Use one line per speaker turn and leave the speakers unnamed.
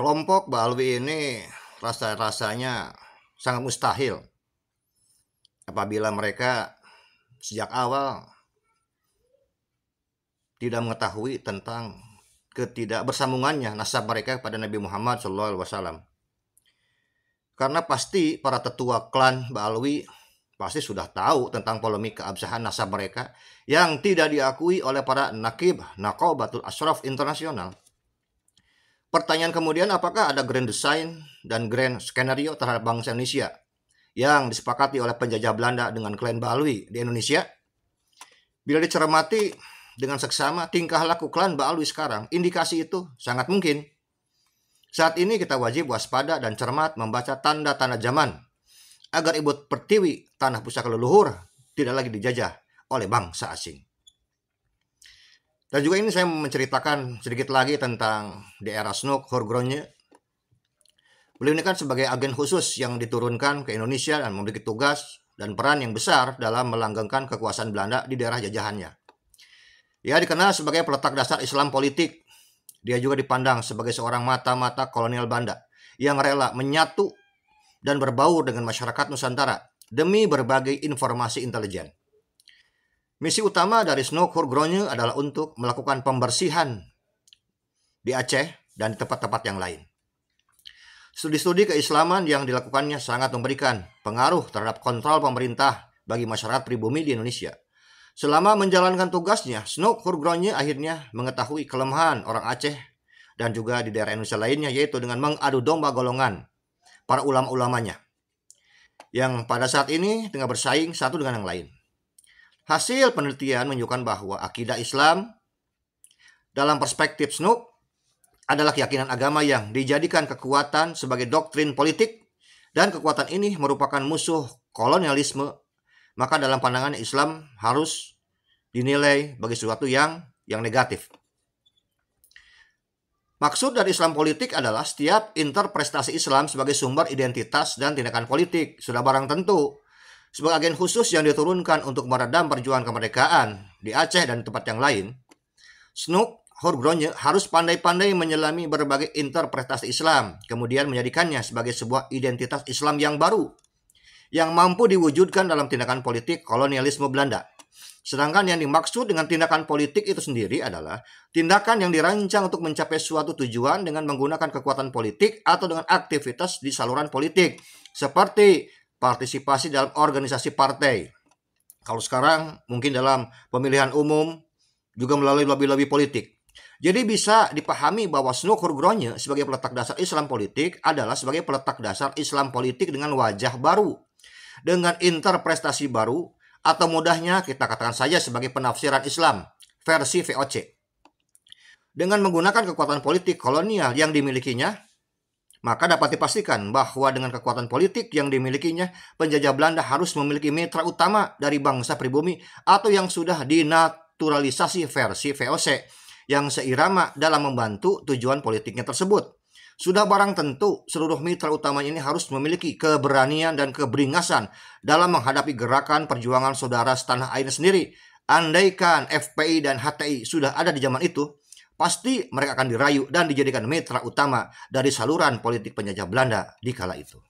kelompok Mbak Alwi ini rasa-rasanya sangat mustahil apabila mereka sejak awal tidak mengetahui tentang ketidakbersambungannya nasab mereka pada Nabi Muhammad SAW. Karena pasti para tetua klan Mbak Alwi pasti sudah tahu tentang polemik keabsahan nasab mereka yang tidak diakui oleh para nakib Nakobatul Ashraf Internasional. Pertanyaan kemudian apakah ada grand design dan grand skenario terhadap bangsa Indonesia yang disepakati oleh penjajah Belanda dengan klan Balwi di Indonesia? Bila dicermati dengan seksama tingkah laku klan Balwi sekarang, indikasi itu sangat mungkin. Saat ini kita wajib waspada dan cermat membaca tanda-tanda zaman agar ibu pertiwi tanah pusaka leluhur tidak lagi dijajah oleh bangsa asing. Dan juga ini saya menceritakan sedikit lagi tentang daerah era Snook, Horgronje. Beliau ini kan sebagai agen khusus yang diturunkan ke Indonesia dan memiliki tugas dan peran yang besar dalam melanggengkan kekuasaan Belanda di daerah jajahannya. Ia dikenal sebagai peletak dasar Islam politik. Dia juga dipandang sebagai seorang mata-mata kolonial Belanda yang rela menyatu dan berbaur dengan masyarakat Nusantara demi berbagai informasi intelijen. Misi utama dari Snokur Gronje adalah untuk melakukan pembersihan di Aceh dan tempat-tempat yang lain. Studi-studi keislaman yang dilakukannya sangat memberikan pengaruh terhadap kontrol pemerintah bagi masyarakat pribumi di Indonesia. Selama menjalankan tugasnya, Snook Hurgronje akhirnya mengetahui kelemahan orang Aceh dan juga di daerah Indonesia lainnya yaitu dengan mengadu domba golongan para ulama-ulamanya yang pada saat ini tengah bersaing satu dengan yang lain. Hasil penelitian menunjukkan bahwa akidah Islam dalam perspektif Snook adalah keyakinan agama yang dijadikan kekuatan sebagai doktrin politik dan kekuatan ini merupakan musuh kolonialisme. Maka dalam pandangan Islam harus dinilai bagi sesuatu yang yang negatif. Maksud dari Islam politik adalah setiap interpretasi Islam sebagai sumber identitas dan tindakan politik. Sudah barang tentu sebagai agen khusus yang diturunkan untuk meredam perjuangan kemerdekaan di Aceh dan tempat yang lain, Snook Horgronje harus pandai-pandai menyelami berbagai interpretasi Islam, kemudian menjadikannya sebagai sebuah identitas Islam yang baru, yang mampu diwujudkan dalam tindakan politik kolonialisme Belanda. Sedangkan yang dimaksud dengan tindakan politik itu sendiri adalah tindakan yang dirancang untuk mencapai suatu tujuan dengan menggunakan kekuatan politik atau dengan aktivitas di saluran politik, seperti partisipasi dalam organisasi partai. Kalau sekarang mungkin dalam pemilihan umum juga melalui lobby-lobby politik. Jadi bisa dipahami bahwa Snukur Gronje sebagai peletak dasar Islam politik adalah sebagai peletak dasar Islam politik dengan wajah baru. Dengan interpretasi baru atau mudahnya kita katakan saja sebagai penafsiran Islam versi VOC. Dengan menggunakan kekuatan politik kolonial yang dimilikinya maka dapat dipastikan bahwa dengan kekuatan politik yang dimilikinya, penjajah Belanda harus memiliki mitra utama dari bangsa pribumi atau yang sudah dinaturalisasi versi VOC yang seirama dalam membantu tujuan politiknya tersebut. Sudah barang tentu seluruh mitra utama ini harus memiliki keberanian dan keberingasan dalam menghadapi gerakan perjuangan saudara setanah air sendiri. Andaikan FPI dan HTI sudah ada di zaman itu, pasti mereka akan dirayu dan dijadikan mitra utama dari saluran politik penjajah Belanda di kala itu.